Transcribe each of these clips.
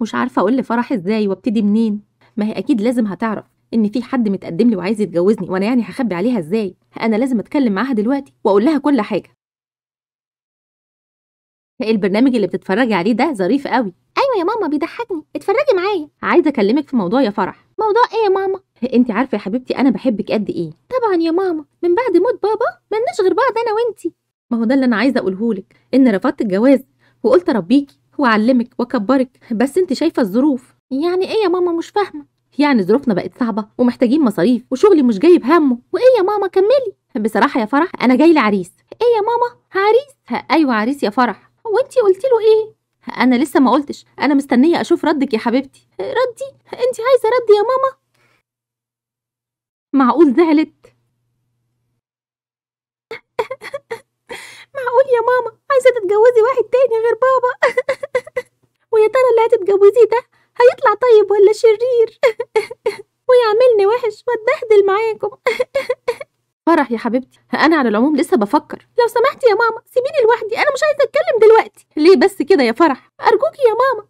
مش عارفه اقول لفرح ازاي وابتدي منين ما هي اكيد لازم هتعرف ان في حد متقدم لي وعايز يتجوزني وانا يعني هخبي عليها ازاي انا لازم اتكلم معاها دلوقتي واقول لها كل حاجه إيه البرنامج اللي بتتفرجي عليه ده ظريف قوي ايوه يا ماما بيضحكني اتفرجي معايا عايزه اكلمك في موضوع يا فرح موضوع ايه يا ماما انت عارفه يا حبيبتي انا بحبك قد ايه طبعا يا ماما من بعد موت بابا ملناش غير بعض انا وانتي ما هو ده اللي انا عايزه اقوله لك ان رفضت الجواز وقلت ربيكي وعلمك وكبرك بس انت شايفه الظروف يعني ايه يا ماما مش فاهمه يعني ظروفنا بقت صعبه ومحتاجين مصاريف وشغلي مش جايب همه وايه يا ماما كملي بصراحه يا فرح انا جاي لعريس ايه يا ماما عريس ايوه عريس يا فرح انت قلت له ايه انا لسه ما قلتش انا مستنيه اشوف ردك يا حبيبتي ردي انت عايزه ردي يا ماما معقول زعلت معقول يا ماما عايزه تتجوزي واحد تاني غير بابا فرح يا حبيبتي انا على العموم لسه بفكر لو سمحتي يا ماما سيبيني لوحدي انا مش عايزه اتكلم دلوقتي ليه بس كده يا فرح ارجوكي يا ماما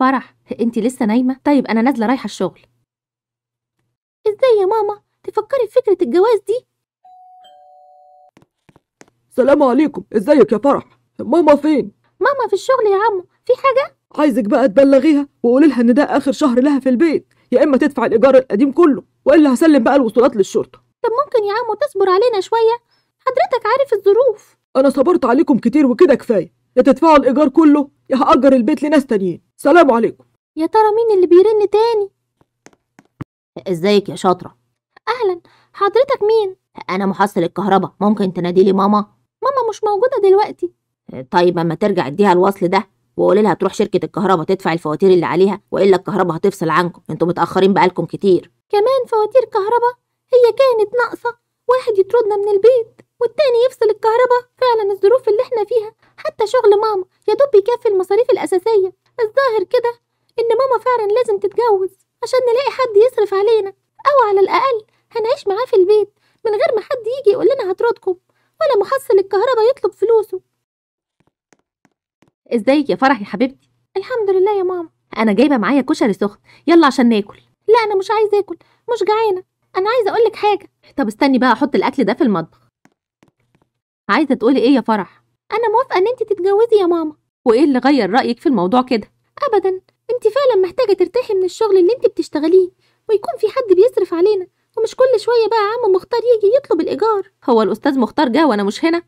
فرح انت لسه نايمه طيب انا نازله رايحه الشغل ازاي يا ماما تفكري في فكره الجواز دي سلام عليكم ازيك يا فرح ماما فين ماما في الشغل يا عمو في حاجه عايزك بقى تبلغيها وقولي لها ان ده اخر شهر لها في البيت يا اما تدفع الايجار القديم كله والا هسلم بقى الوصولات للشرطه طب ممكن يا عمو تصبر علينا شوية حضرتك عارف الظروف أنا صبرت عليكم كتير وكده كفاية يا تدفعوا الإيجار كله يا هأجر البيت لناس تانيين سلام عليكم يا ترى مين اللي بيرن تاني ازيك يا شاطرة أهلا حضرتك مين أنا محصل الكهرباء ممكن تنادي لي ماما ماما مش موجودة دلوقتي طيب أما ترجع اديها الوصل ده وقولي لها تروح شركة الكهرباء تدفع الفواتير اللي عليها وإلا الكهرباء هتفصل عنكم انتوا متأخرين بقالكم كتير كمان فواتير كهرباء هي كانت ناقصة واحد يطردنا من البيت والتاني يفصل الكهرباء فعلا الظروف اللي احنا فيها حتى شغل ماما يا دوب يكفي المصاريف الأساسية الظاهر كده إن ماما فعلا لازم تتجوز عشان نلاقي حد يصرف علينا أو على الأقل هنعيش معاه في البيت من غير ما حد يجي يقول لنا هطردكم ولا محصل الكهرباء يطلب فلوسه ازيك يا فرح يا حبيبتي الحمد لله يا ماما انا جايبه معايا كشري سخن يلا عشان ناكل لا انا مش عايزه اكل مش جعانه انا عايزه اقولك حاجه طب استني بقى احط الاكل ده في المطبخ عايزه تقولي ايه يا فرح انا موافقه ان انت تتجوزي يا ماما وايه اللي غير رايك في الموضوع كده ابدا انت فعلا محتاجه ترتاحي من الشغل اللي انت بتشتغليه ويكون في حد بيصرف علينا ومش كل شويه بقى عم مختار يجي يطلب الايجار هو الاستاذ مختار جه وانا مش هنا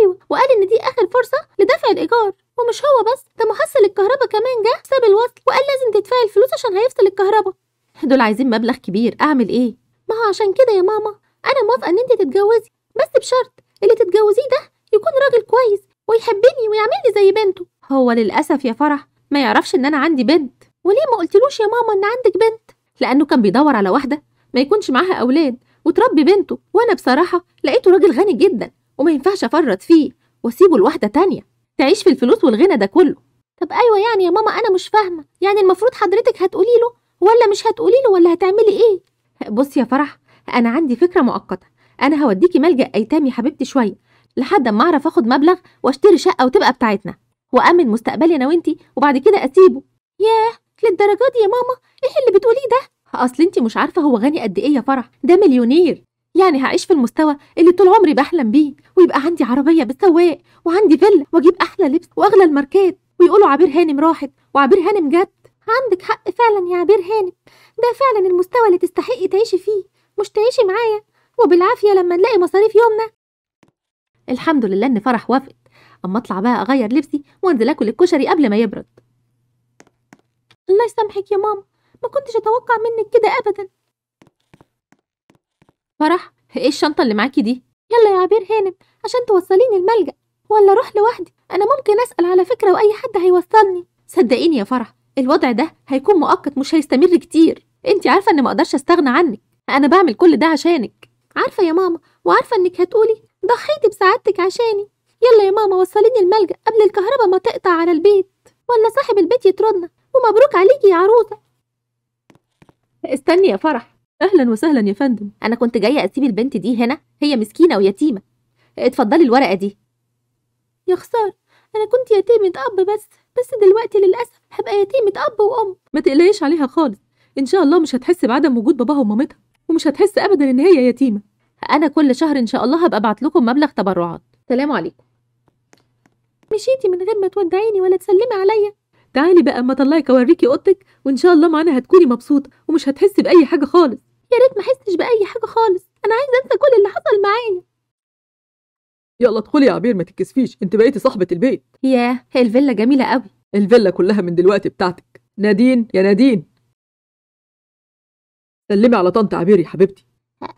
ايوه وقال ان دي اخر فرصه لدفع الايجار ومش هو بس ده محصل الكهرباء كمان جه ساب الوصل وقال لازم تدفعي الفلوس عشان هيفصل الكهرباء دول عايزين مبلغ كبير اعمل ايه ما هو عشان كده يا ماما أنا موافقة إن أنت تتجوزي بس بشرط اللي تتجوزيه ده يكون راجل كويس ويحبني لي زي بنته هو للأسف يا فرح ما يعرفش إن أنا عندي بنت وليه ما قلتلوش يا ماما إن عندك بنت لأنه كان بيدور على واحدة ما يكونش معاها أولاد وتربي بنته وأنا بصراحة لقيته راجل غني جدا وما ينفعش أفرط فيه وأسيبه لواحدة تانية تعيش في الفلوس والغنى ده كله طب أيوة يعني يا ماما أنا مش فاهمة يعني المفروض حضرتك هتقولي له ولا مش هتقولي له ولا هتعملي إيه بص يا فرح انا عندي فكره مؤقته انا هوديكي ملجا ايتام يا حبيبتي شويه لحد اما اعرف اخد مبلغ واشتري شقه وتبقى بتاعتنا وامن مستقبلي انا وانتي وبعد كده اسيبه ياه للدرجه دي يا ماما ايه اللي بتقوليه ده اصل انتي مش عارفه هو غني قد ايه يا فرح ده مليونير يعني هعيش في المستوى اللي طول عمري بحلم بيه ويبقى عندي عربيه بالسواق وعندي فيلا واجيب احلى لبس واغلى الماركات ويقولوا عبير هانم راحت وعبير هانم جت عندك حق فعلا يا عبير هانم ده فعلا المستوى اللي تستحقي تعيشي فيه مش تعيشي معايا وبالعافية لما نلاقي مصاريف يومنا الحمد لله إن فرح وافقت أما أطلع بقى أغير لبسي وأنزل أكل الكشري قبل ما يبرد الله يسامحك يا ماما ما كنتش أتوقع منك كده أبدا فرح إيه الشنطة اللي معاكي دي؟ يلا يا عبير هانم عشان توصليني الملجأ ولا أروح لوحدي أنا ممكن أسأل على فكرة وأي حد هيوصلني صدقيني يا فرح الوضع ده هيكون مؤقت مش هيستمر كتير انت عارفه اني ما اقدرش استغنى عنك انا بعمل كل ده عشانك عارفه يا ماما وعارفه انك هتقولي ضحيتي بسعادتك عشاني يلا يا ماما وصليني الملجأ قبل الكهرباء ما تقطع على البيت ولا صاحب البيت يطردنا ومبروك عليكي يا عروسه استني يا فرح اهلا وسهلا يا فندم انا كنت جايه اسيب البنت دي هنا هي مسكينه ويتيمه اتفضلي الورقه دي يا خساره انا كنت يتيمه اب بس بس دلوقتي للأسف هبقى يتيمة أب وأم ما تقلقيش عليها خالص إن شاء الله مش هتحس بعدم وجود باباها ومامتها ومش هتحس أبدا إن هي يتيمة أنا كل شهر إن شاء الله هبقى أبعت لكم مبلغ تبرعات سلام عليكم مشيتي من غير ما تودعيني ولا تسلمي عليا تعالي بقى اما اطلعك اوريكي اوضتك وان شاء الله معانا هتكوني مبسوطه ومش هتحسي باي حاجه خالص يا ريت ما احسش باي حاجه خالص انا عايزه انسى كل اللي حصل معايا يلا ادخلي يا عبير ما تتكسفيش انت بقيتي صاحبة البيت ياه هي الفيلا جميلة قوي الفيلا كلها من دلوقتي بتاعتك نادين يا نادين سلمي على طنط عبير يا حبيبتي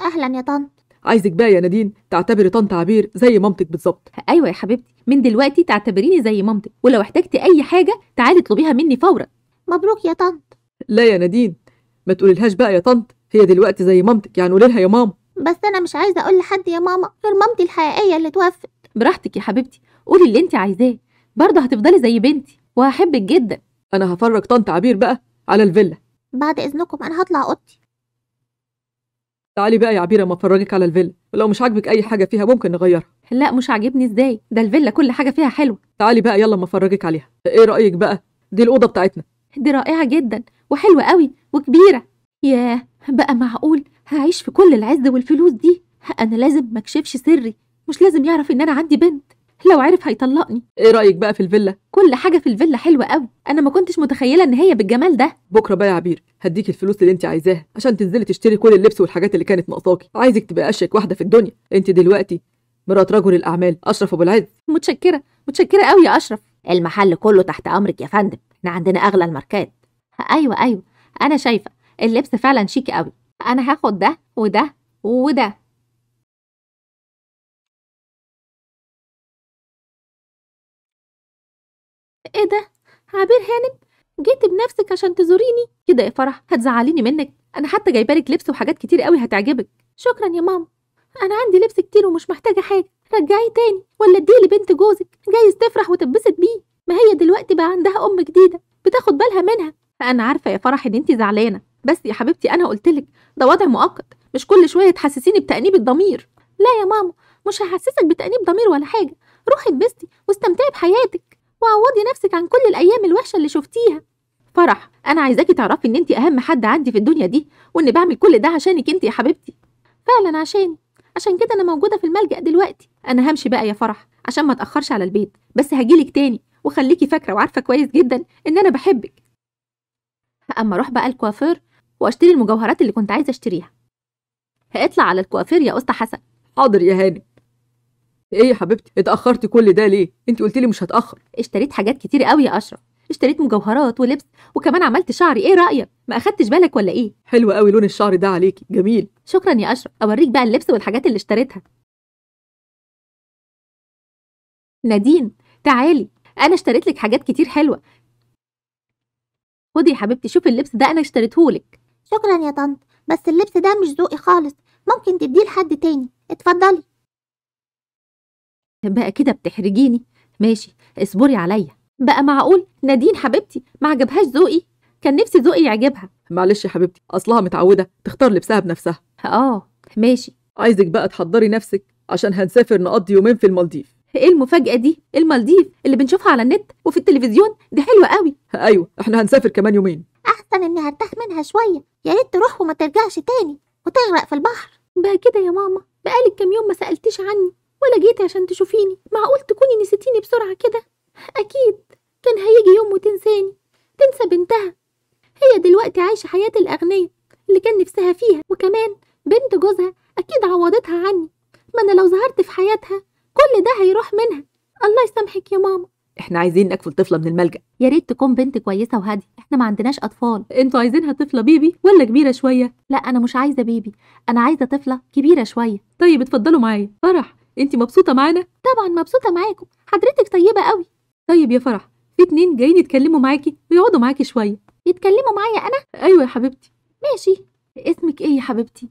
اهلا يا طنط عايزك بقى يا نادين تعتبري طنط عبير زي مامتك بالظبط ايوه يا حبيبتي من دلوقتي تعتبريني زي مامتك ولو احتجتي اي حاجه تعالي اطلبيها مني فورا مبروك يا طنط لا يا نادين ما تقوليلهاش بقى يا طنط هي دلوقتي زي مامتك يعني قولي لها يا ماما بس انا مش عايزه اقول لحد يا ماما غير مامتي الحقيقيه اللي توفت براحتك يا حبيبتي قولي اللي انت عايزاه برضه هتفضلي زي بنتي وهحبك جدا انا هفرج طنط عبير بقى على الفيلا بعد اذنكم انا هطلع اوضتي تعالي بقى يا عبير اما افرجك على الفيلا ولو مش عاجبك اي حاجه فيها ممكن نغيرها لا مش عاجبني ازاي ده الفيلا كل حاجه فيها حلوه تعالي بقى يلا اما افرجك عليها ايه رايك بقى دي الاوضه بتاعتنا دي رائعه جدا وحلوه قوي وكبيره ياه بقى معقول هعيش في كل العز والفلوس دي انا لازم ما اكشفش سري مش لازم يعرف ان انا عندي بنت لو عرف هيطلقني ايه رايك بقى في الفيلا كل حاجه في الفيلا حلوه قوي انا ما كنتش متخيله ان هي بالجمال ده بكره بقى يا عبير هديك الفلوس اللي انت عايزاها عشان تنزلي تشتري كل اللبس والحاجات اللي كانت ناقصاكي عايزك تبقى اشيك واحده في الدنيا انت دلوقتي مرات رجل الاعمال اشرف ابو العز متشكره متشكره قوي يا اشرف المحل كله تحت امرك يا فندم احنا عندنا اغلى الماركات ايوه ايوه انا شايفه اللبس فعلا شيك قوي انا هاخد ده وده وده ايه ده عبير هانم جيتي بنفسك عشان تزوريني كده يا فرح هتزعليني منك انا حتى جايبالك لبس وحاجات كتير قوي هتعجبك شكرا يا ماما انا عندي لبس كتير ومش محتاجه حاجه رجعيه تاني ولا اديه لبنت جوزك جايز تفرح وتتبسط بيه ما هي دلوقتي بقى عندها ام جديده بتاخد بالها منها انا عارفه يا فرح ان انت زعلانه بس يا حبيبتي انا قلت لك ده وضع مؤقت مش كل شويه تحسسيني بتانيب الضمير لا يا ماما مش هحسسك بتانيب ضمير ولا حاجه روحي اتبسطي واستمتعي بحياتك وعوضي نفسك عن كل الايام الوحشه اللي شفتيها فرح انا عايزاكي تعرفي ان انت اهم حد عندي في الدنيا دي وان بعمل كل ده عشانك انت يا حبيبتي فعلا عشاني عشان كده انا موجوده في الملجا دلوقتي انا همشي بقى يا فرح عشان ما اتاخرش على البيت بس هجيلك تاني وخليكي فاكره وعارفه كويس جدا ان انا بحبك اما اروح بقى الكوافير واشتري المجوهرات اللي كنت عايزه اشتريها هاطلع على الكوافير يا اسطى حسن حاضر يا هانم ايه يا حبيبتي اتاخرتي كل ده ليه انت قلت لي مش هتاخر اشتريت حاجات كتير قوي يا اشرف اشتريت مجوهرات ولبس وكمان عملت شعري ايه رايك ما اخدتش بالك ولا ايه حلو قوي لون الشعر ده عليكي جميل شكرا يا اشرف اوريك بقى اللبس والحاجات اللي اشتريتها نادين تعالي انا اشتريت لك حاجات كتير حلوه خدي يا حبيبتي شوفي اللبس ده انا اشتريته لك شكرا يا طنط بس اللبس ده مش ذوقي خالص ممكن تديه لحد تاني اتفضلي بقى كده بتحرجيني ماشي اصبري عليا بقى معقول نادين حبيبتي ما عجبهاش ذوقي كان نفسي ذوقي يعجبها معلش يا حبيبتي اصلها متعوده تختار لبسها بنفسها اه ماشي عايزك بقى تحضري نفسك عشان هنسافر نقضي يومين في المالديف ايه المفاجاه دي المالديف اللي بنشوفها على النت وفي التلفزيون دي حلوه قوي ايوه احنا هنسافر كمان يومين أحسن إني هرتاح منها شوية يا ريت تروح وما ترجعش تاني وتغرق في البحر بقى كده يا ماما بقالك كام يوم ما سألتيش عني ولا جيتي عشان تشوفيني معقول تكوني نسيتيني بسرعة كده أكيد كان هيجي يوم وتنساني تنسى بنتها هي دلوقتي عايشة حياة الأغنية اللي كان نفسها فيها وكمان بنت جوزها أكيد عوضتها عني ما أنا لو ظهرت في حياتها كل ده هيروح منها الله يسامحك يا ماما احنا عايزين ناكل طفله من الملجا يا ريت تكون بنت كويسه وهاديه احنا ما عندناش اطفال انتوا عايزينها طفله بيبي ولا كبيره شويه لا انا مش عايزه بيبي انا عايزه طفله كبيره شويه طيب اتفضلوا معايا فرح انت مبسوطه معانا طبعا مبسوطه معاكم حضرتك طيبه قوي طيب يا فرح في اتنين جايين يتكلموا معاكي ويقعدوا معاكي شويه يتكلموا معايا انا ايوه يا حبيبتي ماشي اسمك ايه يا حبيبتي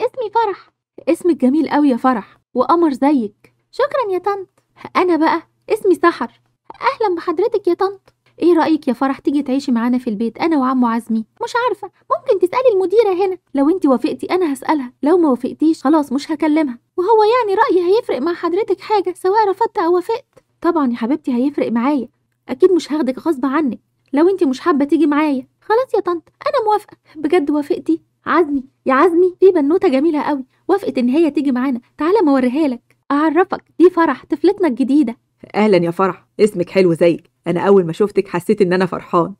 اسمي فرح اسمك جميل قوي يا فرح وقمر زيك شكرا يا طنط انا بقى اسمي سحر أهلا بحضرتك يا طنط ايه رأيك يا فرح تيجي تعيشي معانا في البيت انا وعمو عزمي مش عارفة ممكن تسألي المديرة هنا لو انت وافقتي انا هسألها لو ما وافقتيش خلاص مش هكلمها وهو يعني رأيي هيفرق مع حضرتك حاجة سواء رفضت او وافقت طبعا يا حبيبتي هيفرق معايا اكيد مش هاخدك غصب عنك لو انت مش حابة تيجي معايا خلاص يا طنط انا موافقة بجد وافقتي عزمي يا عزمي في بنوتة جميلة قوي وافقت ان هي تيجي معانا تعالى ما اوريها لك اعرفك دي فرح طفلتنا الجديدة اهلا يا فرح اسمك حلو زيك انا اول ما شفتك حسيت ان انا فرحان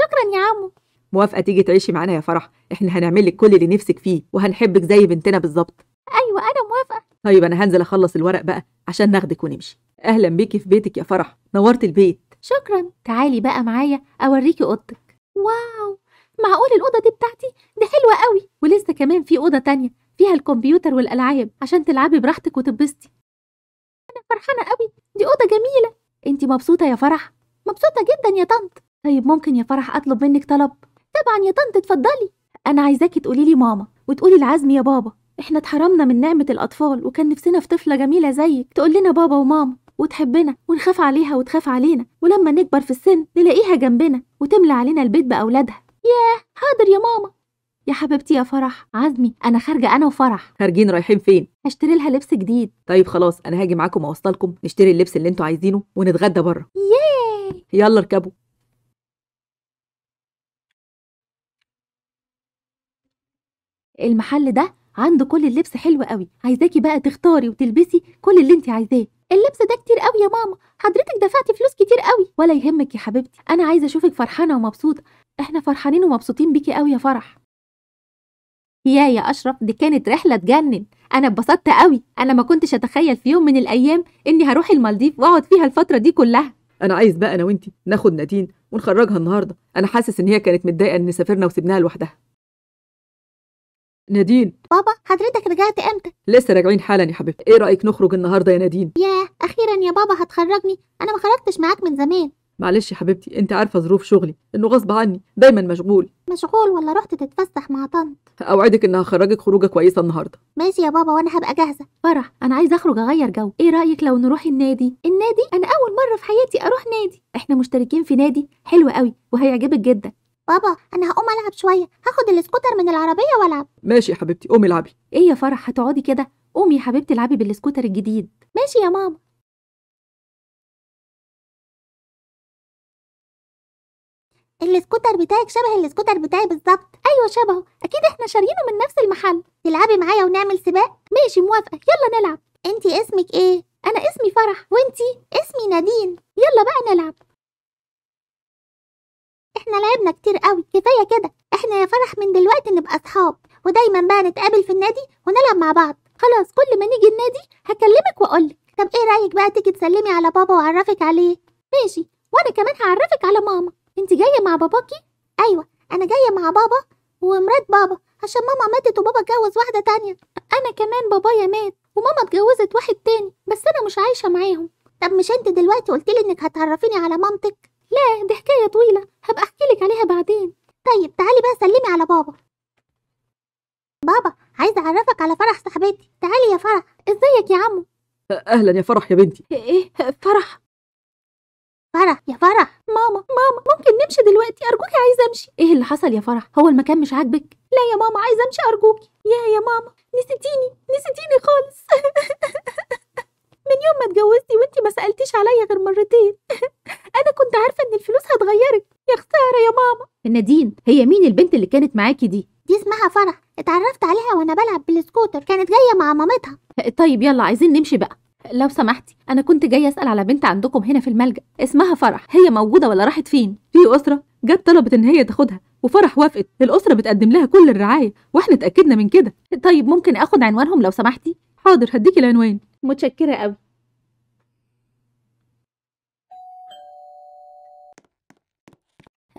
شكرا يا عمو موافقه تيجي تعيشي معانا يا فرح احنا هنعمل لك كل اللي نفسك فيه وهنحبك زي بنتنا بالظبط ايوه انا موافقه طيب انا هنزل اخلص الورق بقى عشان ناخدك ونمشي اهلا بيكي في بيتك يا فرح نورت البيت شكرا تعالي بقى معايا اوريكي اوضتك واو معقول الاوضه دي بتاعتي دي حلوه قوي ولسه كمان في اوضه تانية فيها الكمبيوتر والالعاب عشان تلعبي براحتك وتبسطي فرحانة قوي دي أوضة جميلة أنت مبسوطة يا فرح مبسوطة جدا يا طنط طيب ممكن يا فرح أطلب منك طلب طبعا يا طنط اتفضلي أنا عايزاكي تقولي لي ماما وتقولي لعزمي يا بابا إحنا اتحرمنا من نعمة الأطفال وكان نفسنا في طفلة جميلة زيك تقول لنا بابا وماما وتحبنا ونخاف عليها وتخاف علينا ولما نكبر في السن نلاقيها جنبنا وتملى علينا البيت بأولادها ياه حاضر يا ماما يا حبيبتي يا فرح عزمي انا خارجه انا وفرح خارجين رايحين فين اشتري لها لبس جديد طيب خلاص انا هاجي معاكم اوصلكم نشتري اللبس اللي انتوا عايزينه ونتغدى بره ياه يلا اركبوا المحل ده عنده كل اللبس حلو قوي عايزاكي بقى تختاري وتلبسي كل اللي انت عايزاه اللبس ده كتير قوي يا ماما حضرتك دفعتي فلوس كتير قوي ولا يهمك يا حبيبتي انا عايزه اشوفك فرحانه ومبسوطه احنا فرحانين ومبسوطين بيكي قوي يا فرح يا يا أشرف دي كانت رحلة تجنن أنا اتبسطت قوي أنا ما كنتش أتخيل في يوم من الأيام إني هروح المالديف وأقعد فيها الفترة دي كلها أنا عايز بقى أنا وأنتي ناخد نادين ونخرجها النهاردة أنا حاسس إن هي كانت متضايقة إن سافرنا وسبناها لوحدها نادين بابا حضرتك رجعت امتى لسه راجعين حالا يا حبيبتي ايه رايك نخرج النهارده يا نادين ياه اخيرا يا بابا هتخرجني انا ما خرجتش معاك من زمان معلش يا حبيبتي انت عارفه ظروف شغلي انه غصب عني دايما مشغول مشغول ولا رحت تتفسح مع طنط اوعدك ان هخرجك خروجه كويسه النهارده ماشي يا بابا وانا هبقى جاهزه فرح انا عايزه اخرج اغير جو ايه رايك لو نروح النادي النادي انا اول مره في حياتي اروح نادي احنا مشتركين في نادي حلو قوي وهيعجبك جدا بابا انا هقوم العب شويه هاخد الاسكوتر من العربيه والعب ماشي يا حبيبتي قومي العبي ايه يا فرح هتقعدي كده قومي يا حبيبتي العبي بالاسكوتر الجديد ماشي يا ماما السكوتر بتاعك شبه السكوتر بتاعي بالظبط ايوه شبهه اكيد احنا شاريينه من نفس المحل تلعبي معايا ونعمل سباق ماشي موافقه يلا نلعب انت اسمك ايه انا اسمي فرح وانتي اسمي نادين يلا بقى نلعب احنا لعبنا كتير قوي كفايه كده احنا يا فرح من دلوقتي نبقى اصحاب ودايما بقى نتقابل في النادي ونلعب مع بعض خلاص كل ما نيجي النادي هكلمك واقول طب ايه رايك بقى تيجي تسلمي على بابا واعرفك عليه ماشي وانا كمان هعرفك على ماما انت جايه مع باباكي ايوه انا جايه مع بابا ومرات بابا عشان ماما ماتت وبابا اتجوز واحده تانية انا كمان بابايا مات وماما اتجوزت واحد تاني بس انا مش عايشه معاهم طب مش انت دلوقتي لي انك هتعرفيني على مامتك لا دي حكايه طويله هبقى احكيلك عليها بعدين طيب تعالي بقى سلمي على بابا بابا عايزه اعرفك على فرح صاحبتي تعالي يا فرح ازيك يا عمو اهلا يا فرح يا بنتي ايه فرح فرح يا فرح ماما ماما ممكن نمشي دلوقتي ارجوكي عايزه امشي ايه اللي حصل يا فرح هو المكان مش عاجبك لا يا ماما عايزه امشي ارجوكي يا يا ماما نسيتيني نسيتيني خالص من يوم ما اتجوزتي وانت ما سالتيش عليا غير مرتين انا كنت عارفه ان الفلوس هتغيرك يا خساره يا ماما نادين هي مين البنت اللي كانت معاكي دي دي اسمها فرح اتعرفت عليها وانا بلعب بالسكوتر كانت جايه مع مامتها طيب يلا عايزين نمشي بقى لو سمحتي انا كنت جايه اسال على بنت عندكم هنا في الملجا اسمها فرح هي موجوده ولا راحت فين في اسره جت طلبت ان هي تاخدها وفرح وافقت الاسره بتقدم لها كل الرعايه واحنا اتاكدنا من كده طيب ممكن اخد عنوانهم لو سمحتي حاضر هديكي العنوان متشكره قوي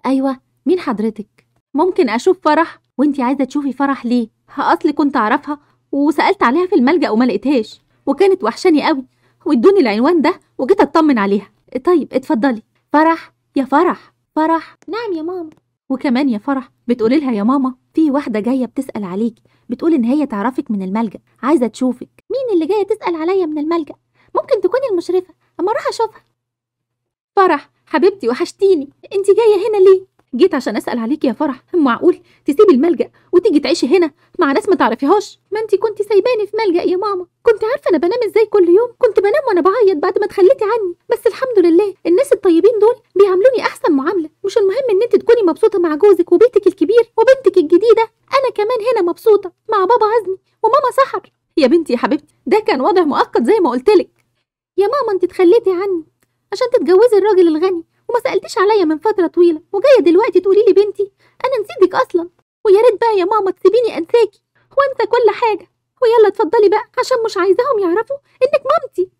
ايوه مين حضرتك ممكن اشوف فرح وانتي عايزه تشوفي فرح ليه اصلي كنت اعرفها وسالت عليها في الملجا وما لقيتهاش وكانت وحشاني قوي وادوني العنوان ده وجيت اطمن عليها طيب اتفضلي فرح يا فرح فرح نعم يا ماما وكمان يا فرح بتقولي لها يا ماما في واحدة جاية بتسأل عليكي بتقول إن هي تعرفك من الملجأ عايزة تشوفك مين اللي جاية تسأل عليا من الملجأ ممكن تكوني المشرفة أما أروح أشوفها فرح حبيبتي وحشتيني أنت جاية هنا ليه جيت عشان اسال عليكي يا فرح معقول تسيبي الملجا وتيجي تعيشي هنا مع ناس ما تعرفيهاش ما انت كنت سايباني في ملجا يا ماما كنت عارفه انا بنام ازاي كل يوم كنت بنام وانا بعيط بعد ما تخليتي عني بس الحمد لله الناس الطيبين دول بيعاملوني احسن معامله مش المهم ان انت تكوني مبسوطه مع جوزك وبيتك الكبير وبنتك الجديده انا كمان هنا مبسوطه مع بابا عزمي وماما سحر يا بنتي يا حبيبتي ده كان وضع مؤقت زي ما قلت لك يا ماما انت اتخليتي عني عشان تتجوزي الراجل الغني وما سألتيش عليا من فترة طويلة وجاية دلوقتي تقولي لي بنتي أنا نسيتك أصلا ويا ريت بقى يا ماما تسيبيني أنساكي وأنسى كل حاجة ويلا اتفضلي بقى عشان مش عايزاهم يعرفوا إنك مامتي